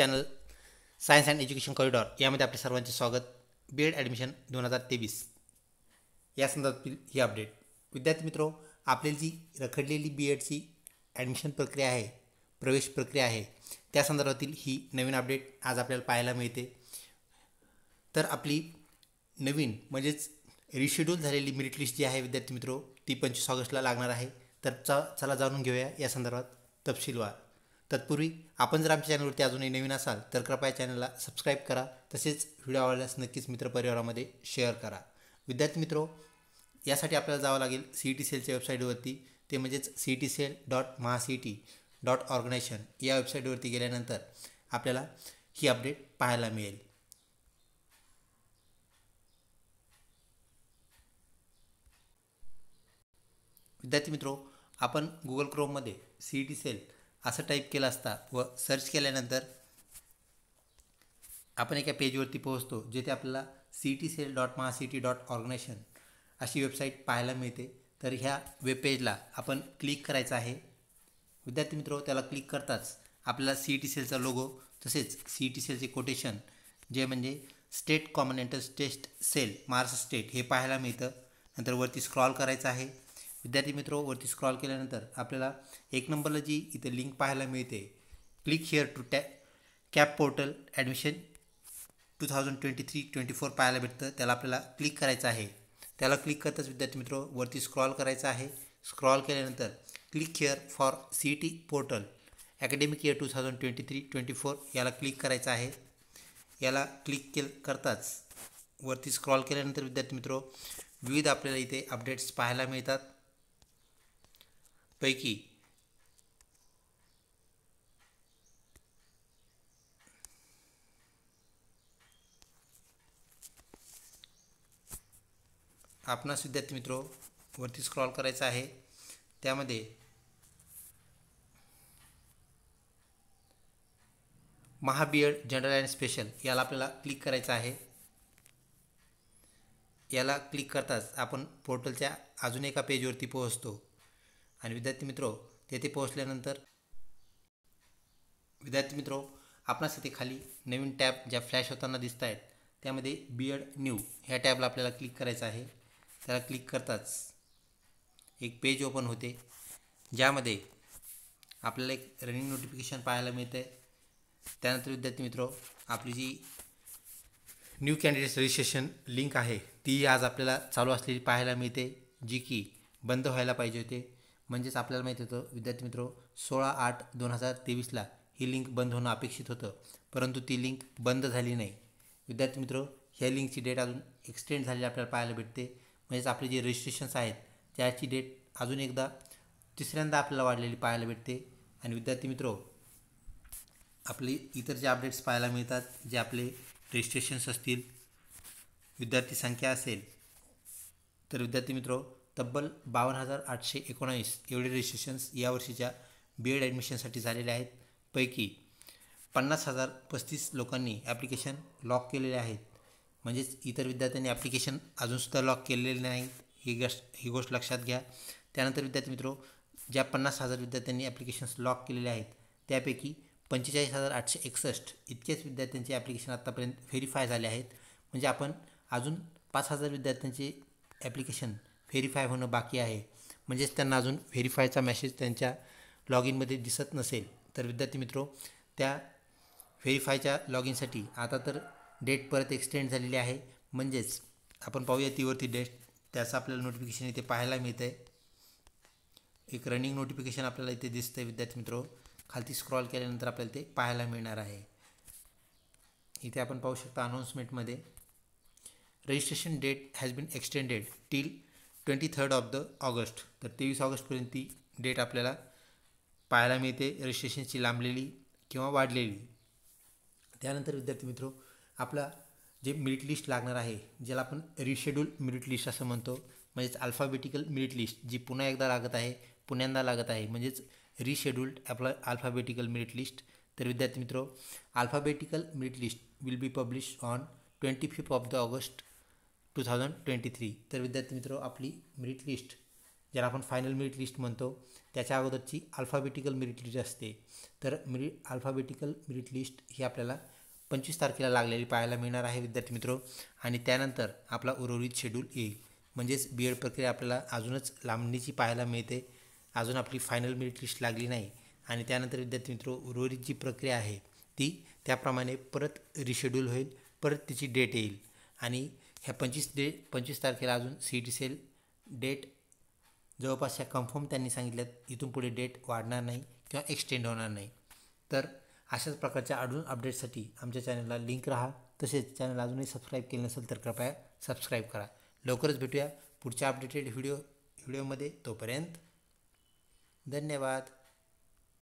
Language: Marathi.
channel science and education corridor यामध्ये आपले सर्वांचे स्वागत बी एड ॲडमिशन दोन हजार तेवीस या संदर्भातील ही अपडेट विद्यार्थी मित्रो आपली जी रखडलेली बी एडची ॲडमिशन प्रक्रिया आहे प्रवेश प्रक्रिया आहे त्या संदर्भातील ही नवीन अपडेट आज आपल्याला पाहायला मिळते तर आपली नवीन म्हणजेच रिशेड्यूल झालेली मेरिट लिस्ट जी आहे विद्यार्थी मित्रो ती पंचवीस ऑगस्टला लागणार आहे तर चला जाणून घेऊया या संदर्भात तपशीलवार तत्पूर्वी आपण जर आमच्या चॅनलवरती अजूनही नवीन असाल तर कृपया चॅनलला सबस्क्राईब करा तसेच व्हिडिओ आवडल्यास नक्कीच मित्रपरिवारामध्ये शेअर करा विद्यार्थी मित्रो यासाठी आपल्याला जावं लागेल सी टी सेलच्या वेबसाईटवरती ते म्हणजेच C T cell dot T dot organisation या वेबसाईटवरती गेल्यानंतर आपल्याला ही अपडेट पाहायला मिळेल विद्यार्थी मित्रो आपण गुगल क्रोममध्ये सी टी सेल असं टाईप केलं असता व सर्च केल्यानंतर आपण एका पेजवरती पोहोचतो जेथे आपल्याला C T cell dot T dot organisation अशी वेबसाईट पाहायला मिळते तर ह्या वेबपेजला आपण क्लिक करायचं आहे विद्यार्थी मित्रो त्याला क्लिक करताच आपल्याला सी टी सेलचा लोगो तसेच सी टी सेलचे कोटेशन जे म्हणजे state common entrance test cell Maharashtra state हे पाहायला मिळतं नंतर वरती स्क्रॉल करायचं आहे विद्यार्थी मित्रो वरती स्क्रॉल केल्यानंतर आपल्याला एक नंबरला जी इथे लिंक पाहायला मिळते क्लिक हिअर टू टॅ CAP portal admission two thousand twenty three twenty four पाहायला भेटतं त्याला आपल्याला क्लिक करायचं आहे त्याला क्लिक करताच विद्यार्थी मित्रो वरती स्क्रॉल करायचं आहे स्क्रॉल केल्यानंतर click here for C T portal academic year two thousand twenty three twenty four याला क्लिक करायचं आहे याला क्लिक के करताच वरती स्क्रॉल केल्यानंतर विद्यार्थी मित्रो विविध आपल्याला इथे अपडेट्स पाहायला मिळतात पैकी आपणास विद्यार्थी मित्रो वरती स्क्रॉल करायचं आहे त्यामध्ये महाबियड जनरल अँड स्पेशल याला आपल्याला क्लिक करायचं आहे याला क्लिक करताच आपण पोर्टलच्या अजून एका पेजवरती पोहोचतो आणि विद्यार्थी मित्रो तेथे पोहोचल्यानंतर विद्यार्थी मित्रो आपणास खाली नवीन टॅब ज्या फ्लॅश होताना दिसत आहेत त्यामध्ये बी एड न्यू ह्या टॅबला आपल्याला क्लिक करायचं आहे त्याला क्लिक करताच एक पेज ओपन होते ज्यामध्ये आपल्याला एक रनिंग नोटिफिकेशन पाहायला मिळते त्यानंतर विद्यार्थी मित्रो आपली जी न्यू कॅन्डिडेट्स रजिस्ट्रेशन लिंक आहे ती आज आपल्याला चालू असलेली पाहायला मिळते जी की बंद व्हायला पाहिजे होते म्हणजेच आपल्याला माहिती होतं विद्यार्थी मित्रो सोळा आठ दोन हजार तेवीसला ही लिंक बंद होणं अपेक्षित होतं परंतु ती लिंक बंद झाली नाही विद्यार्थी मित्रो ह्या लिंकची डेट अजून एक्सटेंड झालेली आपल्याला पाहायला भेटते म्हणजेच आपले जे रजिस्ट्रेशन्स आहेत त्याची डेट अजून एकदा तिसऱ्यांदा आपल्याला वाढलेली पाहायला भेटते आणि विद्यार्थी मित्रो आपले इतर जे अपडेट्स पाहायला मिळतात जे आपले रजिस्ट्रेशन्स असतील विद्यार्थी संख्या असेल तर विद्यार्थी मित्रो तब्बल बावन्न हजार आठशे एकोणावीस एवढे रजिस्ट्रेशन्स यावर्षीच्या बी एड ॲडमिशनसाठी झालेले आहेत पैकी पन्नास हजार पस्तीस लोकांनी ॲप्लिकेशन लॉक केलेले आहेत म्हणजेच इतर विद्यार्थ्यांनी ॲप्लिकेशन अजूनसुद्धा लॉक केलेले नाहीत ही गोष्ट ही गोष्ट लक्षात घ्या त्यानंतर विद्यार्थी मित्रो ज्या पन्नास हजार विद्यार्थ्यांनी ॲप्लिकेशन्स लॉक केलेले आहेत त्यापैकी पंचेचाळीस हजार आठशे एकसष्ट इतकेच विद्यार्थ्यांचे ॲप्लिकेशन आत्तापर्यंत व्हेरीफाय झाले आहेत म्हणजे आपण अजून पाच हजार विद्यार्थ्यांचे ॲप्लिकेशन व्हेरीफाय होणं बाकी आहे म्हणजेच त्यांना अजून व्हेरीफायचा मेसेज त्यांच्या लॉग इनमध्ये दिसत नसेल तर विद्यार्थी मित्रो त्या व्हेरीफायच्या लॉग इनसाठी आता तर डेट परत एक्सटेंड झालेली आहे म्हणजेच आपण पाहूया तीवरती डेट त्याचं आपल्याला नोटिफिकेशन इथे पाहायला मिळतं आहे एक रनिंग नोटिफिकेशन आपल्याला इथे दिसतं आहे विद्यार्थी मित्रो खालती स्क्रॉल केल्यानंतर आपल्याला ते पाहायला मिळणार आहे इथे आपण पाहू शकता अनाऊन्समेंटमध्ये registration date has been extended till twenty third of the August तर तेवीस ऑगस्टपर्यंत ती डेट आपल्याला पाहायला मिळते रजिस्ट्रेशनची लांबलेली किंवा वाढलेली त्यानंतर विद्यार्थी मित्रो आपला जे मिरिट लिस्ट लागणार आहे ज्याला आपण रिशेड्यूल मिरिट लिस्ट असं म्हणतो म्हणजेच अल्फाबेटिकल मिरिट लिस्ट जी पुन्हा एकदा लागत आहे पुण्यांदा लागत आहे म्हणजेच रिशेड्यूल्ड आपला अल्फाबेटिकल मिरिट लिस्ट तर विद्यार्थी मित्रो alphabetical merit list will be publish on twenty fifth of the August two thousand twenty three तर विद्यार्थी मित्र आपली मेरिट लिस्ट ज्याला आपण फायनल मेरिट लिस्ट म्हणतो त्याच्या अगोदरची अल्फाबेटिकल मेरिट लिस्ट असते तर मिरि अल्फाबेटिकल मेरिट लिस्ट ही आपल्याला पंचवीस तारखेला लागलेली पाहायला मिळणार आहे विद्यार्थी मित्रो आणि त्यानंतर आपला उर्वरित शेड्यूल येईल म्हणजेच बी एड प्रक्रिया आपल्याला अजूनच लांबणीची पाहायला मिळते अजून आपली फायनल मेरिट लिस्ट लागली नाही आणि त्यानंतर विद्यार्थी मित्रो उर्वरित जी प्रक्रिया आहे ती त्याप्रमाणे परत रिशेड्यूल होईल परत तिची डेट येईल आणि ह्या पंचवीस डे पंचवीस तारखेला अजून सी डी सेल डेट जवळपास ह्या कन्फर्म त्यांनी सांगितल्यात इथून पुढे डेट वाढणार नाही किंवा एक्सटेंड होणार नाही तर अशाच प्रकारच्या अडून अपडेट्ससाठी आमच्या चॅनलला लिंक राहा तसेच चॅनल अजूनही सबस्क्राईब केलं नसेल तर कृपया सबस्क्राईब करा लवकरच भेटूया पुढच्या अपडेटेड व्हिडिओ व्हिडिओमध्ये तोपर्यंत धन्यवाद